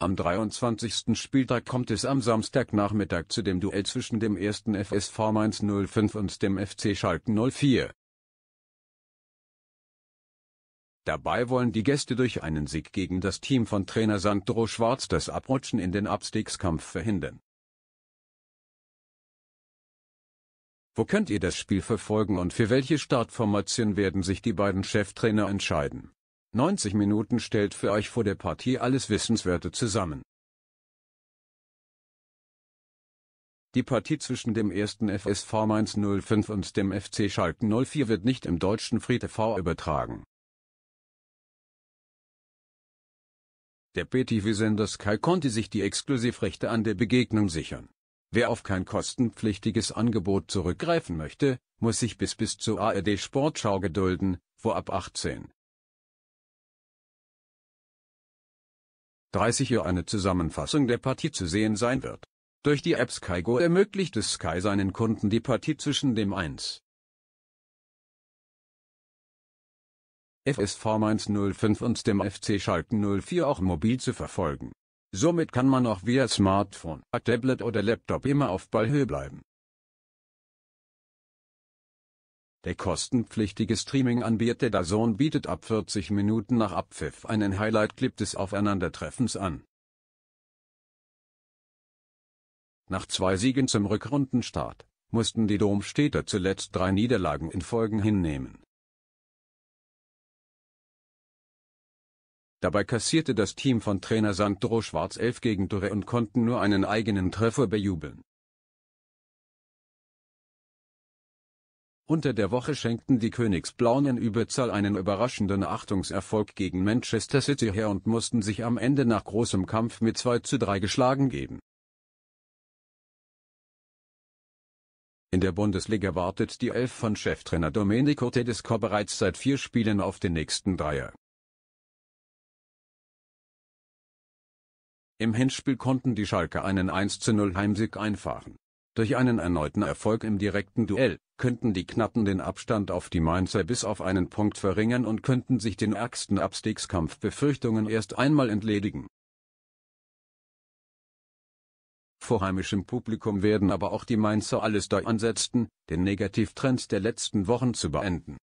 Am 23. Spieltag kommt es am Samstagnachmittag zu dem Duell zwischen dem 1. FSV Mainz 05 und dem FC Schalke 04. Dabei wollen die Gäste durch einen Sieg gegen das Team von Trainer Sandro Schwarz das Abrutschen in den Abstiegskampf verhindern. Wo könnt ihr das Spiel verfolgen und für welche Startformation werden sich die beiden Cheftrainer entscheiden? 90 Minuten stellt für euch vor der Partie alles Wissenswerte zusammen. Die Partie zwischen dem ersten FSV Mainz 05 und dem FC Schalke 04 wird nicht im deutschen Friede V übertragen. Der BTV-Sender Sky konnte sich die Exklusivrechte an der Begegnung sichern. Wer auf kein kostenpflichtiges Angebot zurückgreifen möchte, muss sich bis bis zur ARD Sportschau gedulden, wo ab 18. 30 Uhr eine Zusammenfassung der Partie zu sehen sein wird. Durch die App SkyGo ermöglicht es Sky seinen Kunden die Partie zwischen dem 1. FSV Mainz 05 und dem FC Schalten 04 auch mobil zu verfolgen. Somit kann man auch via Smartphone, Tablet oder Laptop immer auf Ballhöhe bleiben. Der kostenpflichtige Streaming-Anbieter DAZN bietet ab 40 Minuten nach Abpfiff einen Highlight-Clip des Aufeinandertreffens an. Nach zwei Siegen zum Rückrundenstart, mussten die Domstädter zuletzt drei Niederlagen in Folgen hinnehmen. Dabei kassierte das Team von Trainer Sandro Schwarz elf Gegentore und konnten nur einen eigenen Treffer bejubeln. Unter der Woche schenkten die Königsblauen in Überzahl einen überraschenden Achtungserfolg gegen Manchester City her und mussten sich am Ende nach großem Kampf mit 2 zu 3 geschlagen geben. In der Bundesliga wartet die Elf von Cheftrainer Domenico Tedesco bereits seit vier Spielen auf den nächsten Dreier. Im Hinspiel konnten die Schalke einen 1 zu 0 Heimsieg einfahren. Durch einen erneuten Erfolg im direkten Duell könnten die Knappen den Abstand auf die Mainzer bis auf einen Punkt verringern und könnten sich den ärgsten Abstiegskampfbefürchtungen erst einmal entledigen. Vor heimischem Publikum werden aber auch die Mainzer alles da ansetzten, den Negativtrend der letzten Wochen zu beenden